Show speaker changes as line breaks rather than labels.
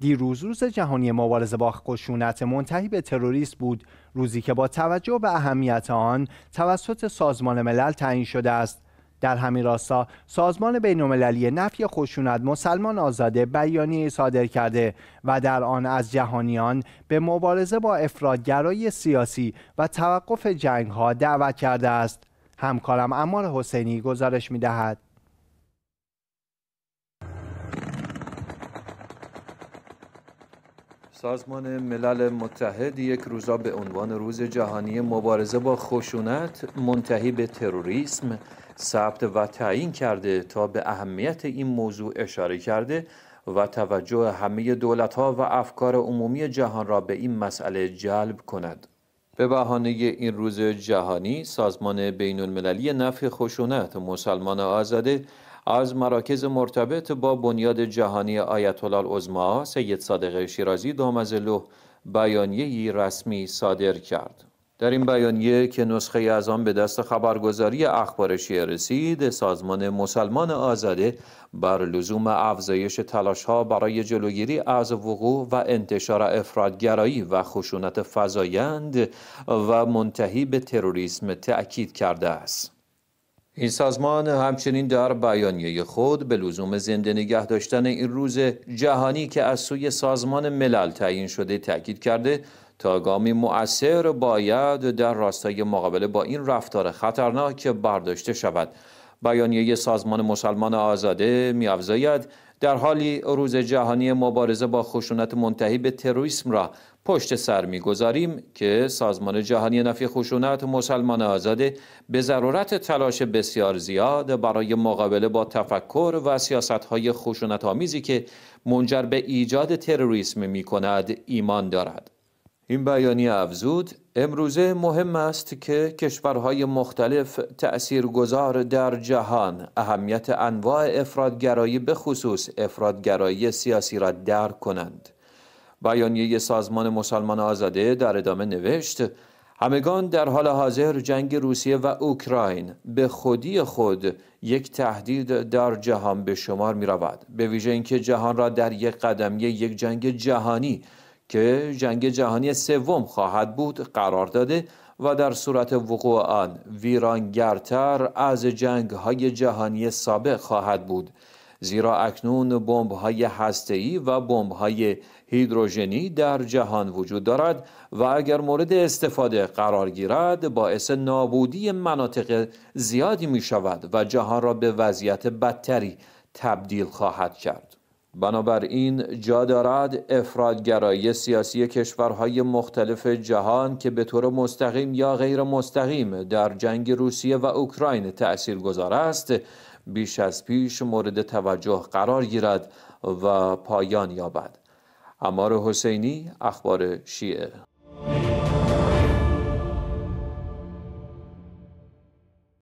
دیروز روز جهانی مبارزه با خشونت منتهی به تروریسم بود روزی که با توجه به اهمیت آن توسط سازمان ملل تعیین شده است در همین راستا سازمان بینالمللی نفی خشونت مسلمان آزاده بیانیه صادر کرده و در آن از جهانیان به مبارزه با افرادگرای سیاسی و توقف جنگ ها دعوت کرده است همکارم امار حسینی گزارش می‌دهد.
سازمان ملل متحد یک روزا به عنوان روز جهانی مبارزه با خشونت منتهی به تروریسم ثبت و تعیین کرده تا به اهمیت این موضوع اشاره کرده و توجه همه دولت ها و افکار عمومی جهان را به این مسئله جلب کند. به بهانه این روز جهانی سازمان بین المللی نفع خشونت مسلمان آزاده از مراکز مرتبط با بنیاد جهانی آیت الله سید صادق شیرازی دامزلو بیانیه‌ای رسمی صادر کرد. در این بیانیه که نسخه از آن به دست خبرگزاری اخبار شیعه رسید سازمان مسلمان آزاده بر لزوم افزایش ها برای جلوگیری از وقوع و انتشار افرادگرایی و خشونت فضایند و منتهی به تروریسم تأکید کرده است این سازمان همچنین در بیانیه خود به لزوم زنده نگه داشتن این روز جهانی که از سوی سازمان ملل تعیین شده تاکید کرده تا گامی مؤثر باید در راستای مقابله با این رفتار خطرناک برداشته شود بیانیه سازمان مسلمان آزاده میافزاید در حالی روز جهانی مبارزه با خشونت منتهی به تروریسم را پشت سر میگذاریم که سازمان جهانی نفی خشونت مسلمان آزاده به ضرورت تلاش بسیار زیاد برای مقابله با تفکر و سیاست های خشونت آمیزی که منجر به ایجاد تروریسم می کند ایمان دارد. این بیانیه افزود امروزه مهم است که کشورهای مختلف گذار در جهان اهمیت انواع افرادگرایی به خصوص افرادگرایی سیاسی را درک کنند. بیانیه سازمان مسلمان آزاده در ادامه نوشت همگان در حال حاضر جنگ روسیه و اوکراین به خودی خود یک تهدید در جهان به شمار می رود. به ویژه اینکه جهان را در یک قدمی یک جنگ جهانی که جنگ جهانی سوم خواهد بود قرار داده و در صورت وقوع آن ویرانگرتر از جنگ های جهانی سابق خواهد بود زیرا اکنون بمب های ای و بمب های هیدروژنی در جهان وجود دارد و اگر مورد استفاده قرار گیرد باعث نابودی مناطق زیادی می شود و جهان را به وضعیت بدتری تبدیل خواهد کرد بنابراین جا دارد افرادگرایی سیاسی کشورهای مختلف جهان که به طور مستقیم یا غیر مستقیم در جنگ روسیه و اوکراین تأثیر گذار است بیش از پیش مورد توجه قرار گیرد و پایان یابد امار حسینی اخبار شیعه